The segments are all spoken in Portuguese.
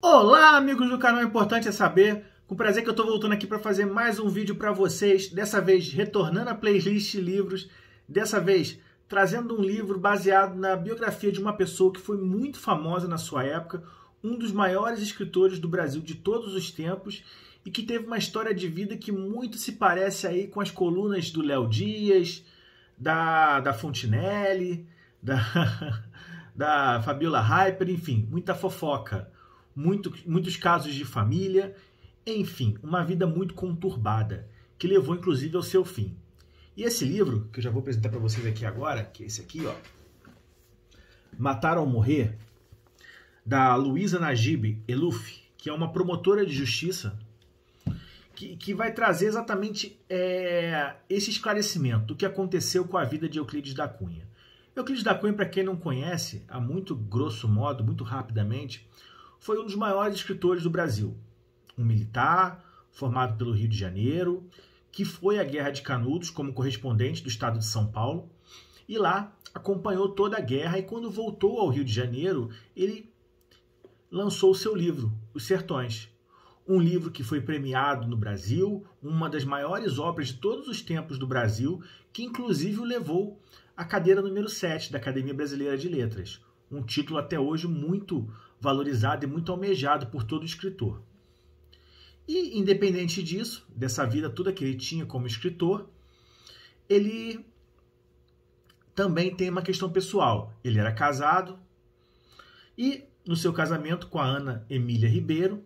Olá, amigos do canal Importante é Saber. Com prazer que eu estou voltando aqui para fazer mais um vídeo para vocês. Dessa vez, retornando à playlist livros. Dessa vez, trazendo um livro baseado na biografia de uma pessoa que foi muito famosa na sua época, um dos maiores escritores do Brasil de todos os tempos e que teve uma história de vida que muito se parece aí com as colunas do Léo Dias, da, da Fontinelli, da, da Fabiola Hyper, enfim, muita fofoca muito, muitos casos de família, enfim, uma vida muito conturbada, que levou inclusive ao seu fim. E esse livro, que eu já vou apresentar para vocês aqui agora, que é esse aqui, ó, Matar ou Morrer, da Luísa Najib Eluf, que é uma promotora de justiça, que, que vai trazer exatamente é, esse esclarecimento do que aconteceu com a vida de Euclides da Cunha. Euclides da Cunha, para quem não conhece, a muito grosso modo, muito rapidamente, foi um dos maiores escritores do Brasil. Um militar, formado pelo Rio de Janeiro, que foi à Guerra de Canudos como correspondente do estado de São Paulo, e lá acompanhou toda a guerra e quando voltou ao Rio de Janeiro, ele lançou seu livro, Os Sertões. Um livro que foi premiado no Brasil, uma das maiores obras de todos os tempos do Brasil, que inclusive o levou à cadeira número 7 da Academia Brasileira de Letras. Um título até hoje muito valorizado e muito almejado por todo escritor. E, independente disso, dessa vida toda que ele tinha como escritor, ele também tem uma questão pessoal. Ele era casado e, no seu casamento com a Ana Emília Ribeiro,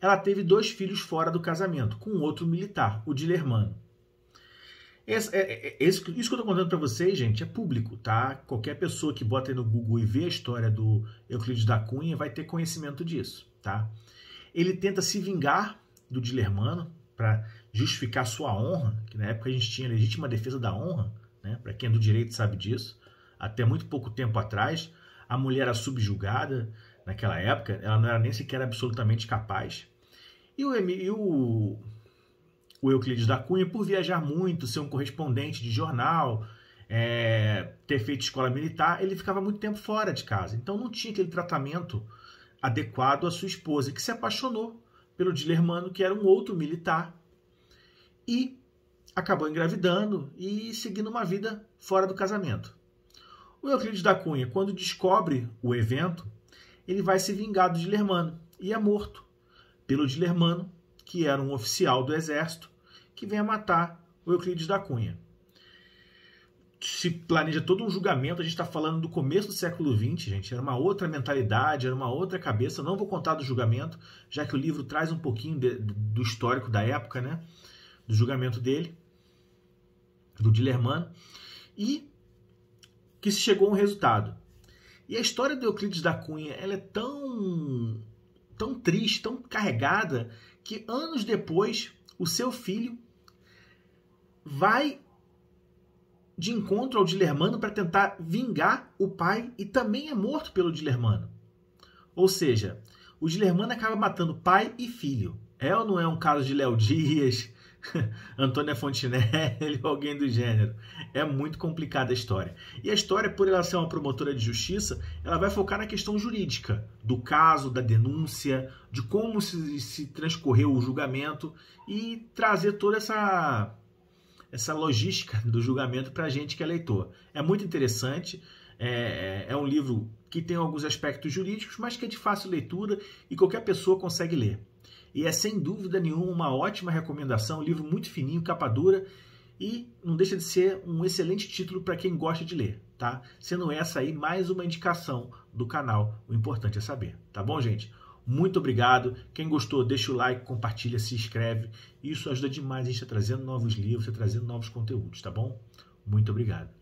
ela teve dois filhos fora do casamento, com outro militar, o Dilermano. Esse, é, é, é, isso que eu estou contando para vocês, gente, é público, tá? Qualquer pessoa que bota aí no Google e vê a história do Euclides da Cunha vai ter conhecimento disso, tá? Ele tenta se vingar do Dilermano para justificar sua honra, que na época a gente tinha legítima defesa da honra, né? Para quem é do direito sabe disso. Até muito pouco tempo atrás, a mulher era subjugada naquela época, ela não era nem sequer absolutamente capaz. E o, e o o Euclides da Cunha por viajar muito, ser um correspondente de jornal, é, ter feito escola militar, ele ficava muito tempo fora de casa. Então não tinha aquele tratamento adequado à sua esposa, que se apaixonou pelo Dilermano, que era um outro militar, e acabou engravidando e seguindo uma vida fora do casamento. O Euclides da Cunha, quando descobre o evento, ele vai se vingar do Dilermano e é morto pelo Dilermano, que era um oficial do exército que venha matar o Euclides da Cunha. Se planeja todo um julgamento, a gente está falando do começo do século XX, gente. Era uma outra mentalidade, era uma outra cabeça. não vou contar do julgamento, já que o livro traz um pouquinho de, do histórico da época, né? Do julgamento dele, do Dillerman. E que se chegou a um resultado. E a história do Euclides da Cunha ela é tão, tão triste, tão carregada, que anos depois o seu filho vai de encontro ao Dilermano para tentar vingar o pai e também é morto pelo Dilermano. Ou seja, o Dilermano acaba matando pai e filho. É ou não é um caso de Léo Dias, Antônia Fontinelli ou alguém do gênero? É muito complicada a história. E a história, por ela ser uma promotora de justiça, ela vai focar na questão jurídica do caso, da denúncia, de como se, se transcorreu o julgamento e trazer toda essa essa logística do julgamento para a gente que é leitor. É muito interessante, é, é, é, um livro que tem alguns aspectos jurídicos, mas que é de fácil leitura e qualquer pessoa consegue ler. E é sem dúvida nenhuma uma ótima recomendação, um livro muito fininho, capa dura e não deixa de ser um excelente título para quem gosta de ler, tá? Sendo essa aí mais uma indicação do canal, o importante é saber, tá bom, gente? Muito obrigado. Quem gostou, deixa o like, compartilha, se inscreve. Isso ajuda demais a gente a trazendo novos livros, tá trazendo novos conteúdos, tá bom? Muito obrigado.